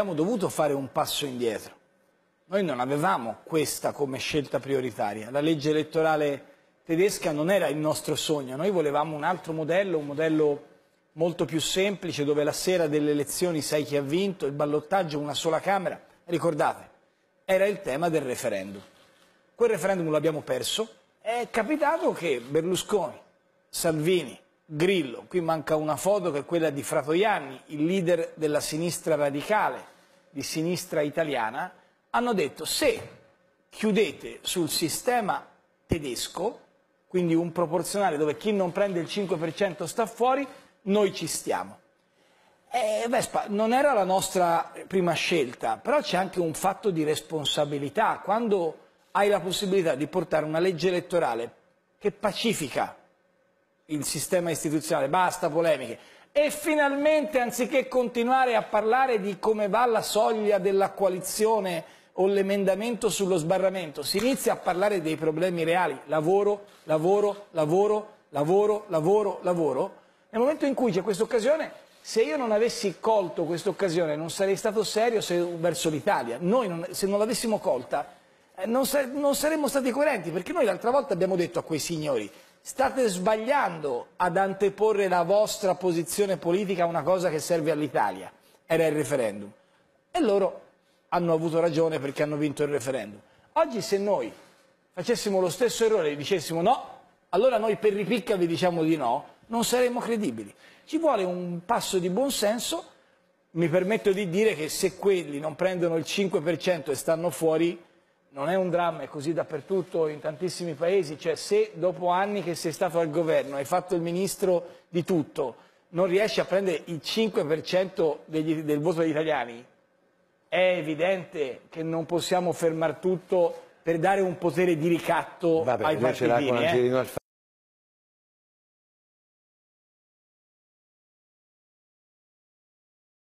abbiamo dovuto fare un passo indietro. Noi non avevamo questa come scelta prioritaria. La legge elettorale tedesca non era il nostro sogno, noi volevamo un altro modello, un modello molto più semplice dove la sera delle elezioni sai chi ha vinto, il ballottaggio, una sola Camera. Ricordate, era il tema del referendum. Quel referendum l'abbiamo perso, è capitato che Berlusconi, Salvini, Grillo. Qui manca una foto che è quella di Fratoianni, il leader della sinistra radicale, di sinistra italiana, hanno detto se chiudete sul sistema tedesco, quindi un proporzionale dove chi non prende il 5% sta fuori, noi ci stiamo. Eh, Vespa, non era la nostra prima scelta, però c'è anche un fatto di responsabilità. Quando hai la possibilità di portare una legge elettorale che pacifica il sistema istituzionale, basta polemiche. E finalmente, anziché continuare a parlare di come va la soglia della coalizione o l'emendamento sullo sbarramento, si inizia a parlare dei problemi reali, lavoro, lavoro, lavoro, lavoro, lavoro, lavoro. Nel momento in cui c'è questa occasione, se io non avessi colto questa occasione, non sarei stato serio se, verso l'Italia. Noi, non, se non l'avessimo colta, eh, non, sa, non saremmo stati coerenti, perché noi l'altra volta abbiamo detto a quei signori state sbagliando ad anteporre la vostra posizione politica a una cosa che serve all'Italia, era il referendum. E loro hanno avuto ragione perché hanno vinto il referendum. Oggi se noi facessimo lo stesso errore e dicessimo no, allora noi per ripicca vi diciamo di no, non saremmo credibili. Ci vuole un passo di buonsenso, mi permetto di dire che se quelli non prendono il 5% e stanno fuori non è un dramma, è così dappertutto in tantissimi paesi, cioè se dopo anni che sei stato al governo, hai fatto il ministro di tutto, non riesci a prendere il 5% degli, del voto degli italiani, è evidente che non possiamo fermare tutto per dare un potere di ricatto Vabbè, ai partitini.